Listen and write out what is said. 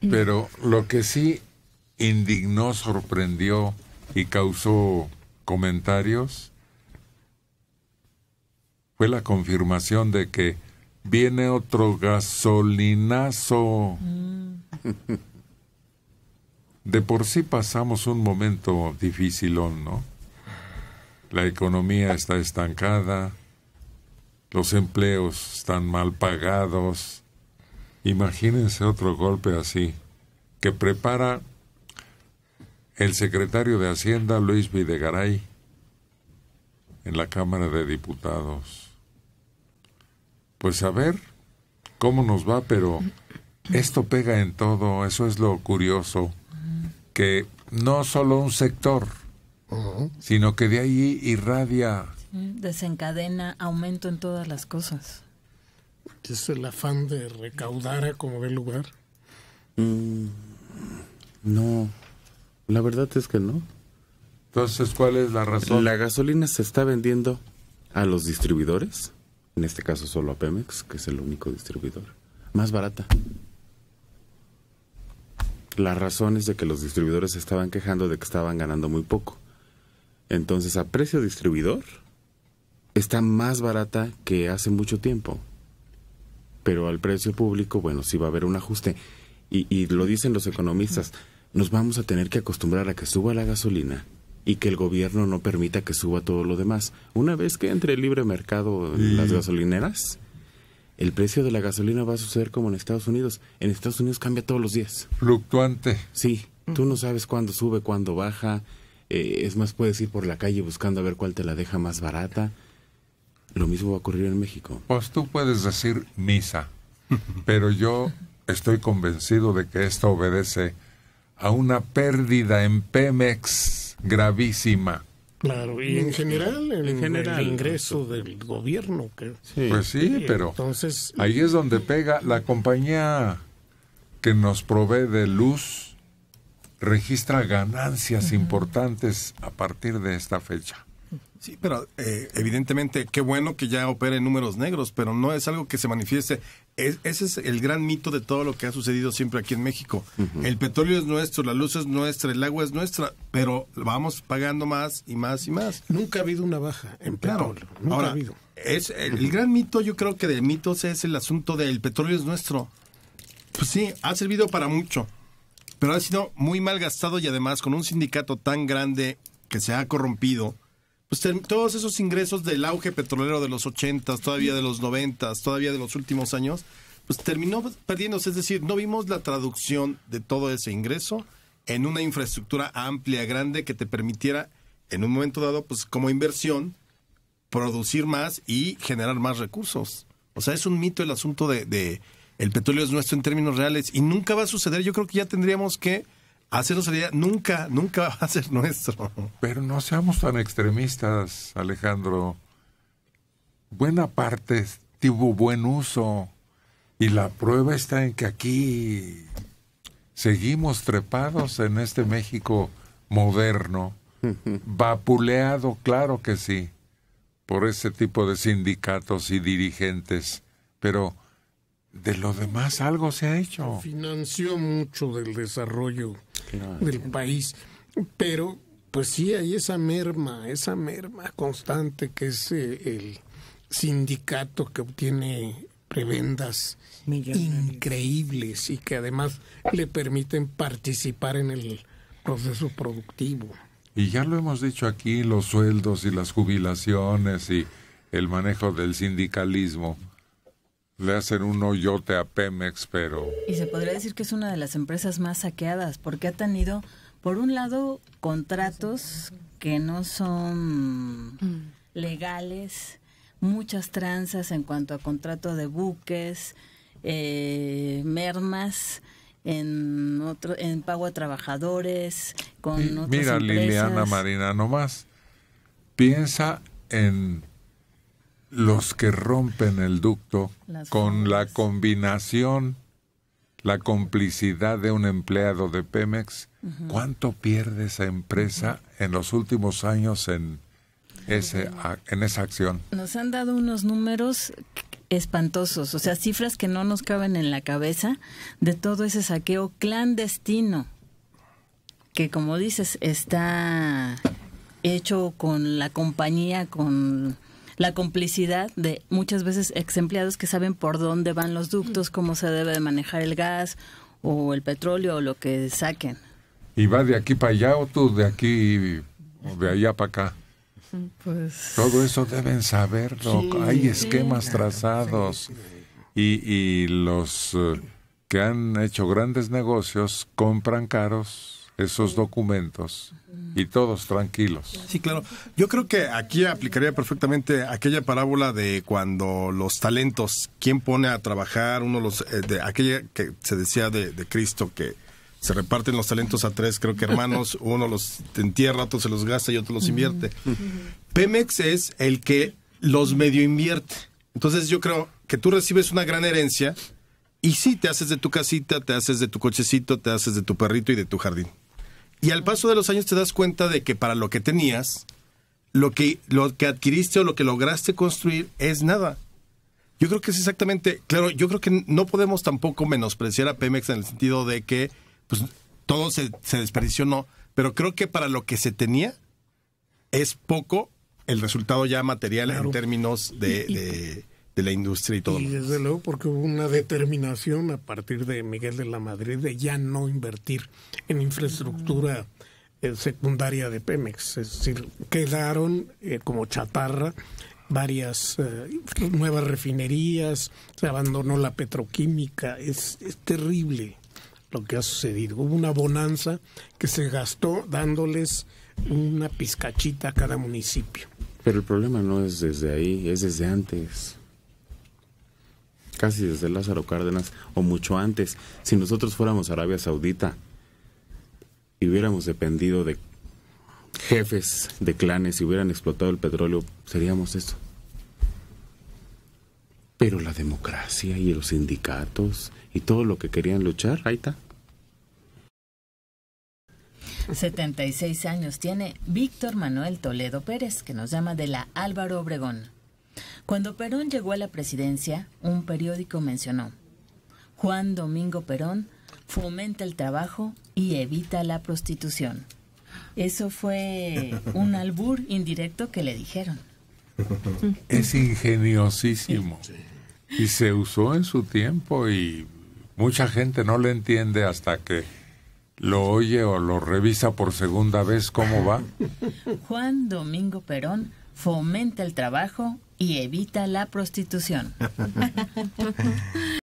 Pero lo que sí indignó, sorprendió y causó comentarios fue la confirmación de que viene otro gasolinazo. Mm. De por sí pasamos un momento difícil, ¿no? La economía está estancada, los empleos están mal pagados, Imagínense otro golpe así, que prepara el secretario de Hacienda, Luis Videgaray, en la Cámara de Diputados. Pues a ver cómo nos va, pero esto pega en todo, eso es lo curioso, que no solo un sector, sino que de ahí irradia. Desencadena aumento en todas las cosas es el afán de recaudar a eh, como del lugar. Mm, no, la verdad es que no. Entonces, ¿cuál es la razón? La gasolina se está vendiendo a los distribuidores, en este caso solo a Pemex, que es el único distribuidor, más barata. La razón es de que los distribuidores estaban quejando de que estaban ganando muy poco. Entonces, a precio distribuidor, está más barata que hace mucho tiempo pero al precio público, bueno, sí va a haber un ajuste. Y, y lo dicen los economistas, nos vamos a tener que acostumbrar a que suba la gasolina y que el gobierno no permita que suba todo lo demás. Una vez que entre el libre mercado en las mm. gasolineras, el precio de la gasolina va a suceder como en Estados Unidos. En Estados Unidos cambia todos los días. Fluctuante. Sí, tú no sabes cuándo sube, cuándo baja. Eh, es más, puedes ir por la calle buscando a ver cuál te la deja más barata. Lo mismo va a ocurrir en México. Pues tú puedes decir misa, pero yo estoy convencido de que esto obedece a una pérdida en Pemex gravísima. Claro, y en general, en, general el ingreso del gobierno. Pues sí, eh, pero ahí es donde pega la compañía que nos provee de luz registra ganancias importantes a partir de esta fecha. Sí, pero eh, evidentemente qué bueno que ya opere números negros, pero no es algo que se manifieste. ese es el gran mito de todo lo que ha sucedido siempre aquí en México. El petróleo es nuestro, la luz es nuestra, el agua es nuestra, pero vamos pagando más y más y más. Nunca ha habido una baja en petróleo. Ahora, habido. Es, el, gran mito, yo creo que de mitos es el asunto del petróleo es nuestro. Pues sí, ha servido para mucho, pero ha sido muy mal gastado y además con un sindicato tan grande que se ha corrompido pues todos esos ingresos del auge petrolero de los 80, todavía de los 90, todavía de los últimos años, pues terminó perdiéndose. Es decir, no vimos la traducción de todo ese ingreso en una infraestructura amplia, grande, que te permitiera, en un momento dado, pues como inversión, producir más y generar más recursos. O sea, es un mito el asunto de el petróleo es nuestro en términos reales y nunca va a suceder. Yo creo que ya tendríamos que Hacerlo sería nunca, nunca va a ser nuestro. Pero no seamos tan extremistas, Alejandro. Buena parte tuvo buen uso y la prueba está en que aquí seguimos trepados en este México moderno, vapuleado, claro que sí, por ese tipo de sindicatos y dirigentes, pero de lo demás algo se ha hecho. Financió mucho del desarrollo del país. Pero pues sí, hay esa merma, esa merma constante que es eh, el sindicato que obtiene prebendas increíbles y que además le permiten participar en el proceso productivo. Y ya lo hemos dicho aquí, los sueldos y las jubilaciones y el manejo del sindicalismo le hacen un hoyote a Pemex, pero... Y se podría decir que es una de las empresas más saqueadas, porque ha tenido, por un lado, contratos que no son mm. legales, muchas tranzas en cuanto a contrato de buques, eh, mermas en otro en pago a trabajadores con mira Liliana Marina nomás piensa en los que rompen el ducto con la combinación, la complicidad de un empleado de Pemex, ¿cuánto pierde esa empresa en los últimos años en, ese, en esa acción? Nos han dado unos números espantosos, o sea, cifras que no nos caben en la cabeza de todo ese saqueo clandestino, que como dices, está hecho con la compañía, con la complicidad de muchas veces ex empleados que saben por dónde van los ductos, mm. cómo se debe de manejar el gas o el petróleo o lo que saquen. ¿Y va de aquí para allá o tú de aquí o de allá para acá? Mm, pues... Todo eso deben saberlo. Hay esquemas trazados. Y, y los eh, que han hecho grandes negocios compran caros esos documentos y todos tranquilos. Sí, claro. Yo creo que aquí aplicaría perfectamente aquella parábola de cuando los talentos, quién pone a trabajar, uno los, eh, de aquella que se decía de, de, Cristo que se reparten los talentos a tres, creo que hermanos, uno los entierra, otro se los gasta y otro los invierte. Pemex es el que los medio invierte. Entonces yo creo que tú recibes una gran herencia y sí, te haces de tu casita, te haces de tu cochecito, te haces de tu perrito y de tu jardín. Y al paso de los años te das cuenta de que para lo que tenías, lo que, lo que adquiriste o lo que lograste construir es nada. Yo creo que es exactamente, claro, yo creo que no podemos tampoco menospreciar a Pemex en el sentido de que pues, todo se, se desperdició, pero creo que para lo que se tenía es poco el resultado ya material en términos de de la industria y todo. Y desde luego porque hubo una determinación a partir de Miguel de la Madrid de ya no invertir en infraestructura eh, secundaria de Pemex, es decir, quedaron eh, como chatarra varias eh, nuevas refinerías, se abandonó la petroquímica, es, es terrible lo que ha sucedido. Hubo una bonanza que se gastó dándoles una pizcachita a cada municipio. Pero el problema no es desde ahí, es desde antes casi desde Lázaro Cárdenas o mucho antes. Si nosotros fuéramos Arabia Saudita y hubiéramos dependido de jefes de clanes y hubieran explotado el petróleo, seríamos eso. Pero la democracia y los sindicatos y todo lo que querían luchar, ahí está. 76 años tiene Víctor Manuel Toledo Pérez, que nos llama de la Álvaro Obregón. Cuando Perón llegó a la presidencia, un periódico mencionó, Juan Domingo Perón fomenta el trabajo y evita la prostitución. Eso fue un albur indirecto que le dijeron. Es ingeniosísimo. Y se usó en su tiempo y mucha gente no le entiende hasta que lo oye o lo revisa por segunda vez cómo va. Juan Domingo Perón fomenta el trabajo y evita la prostitución.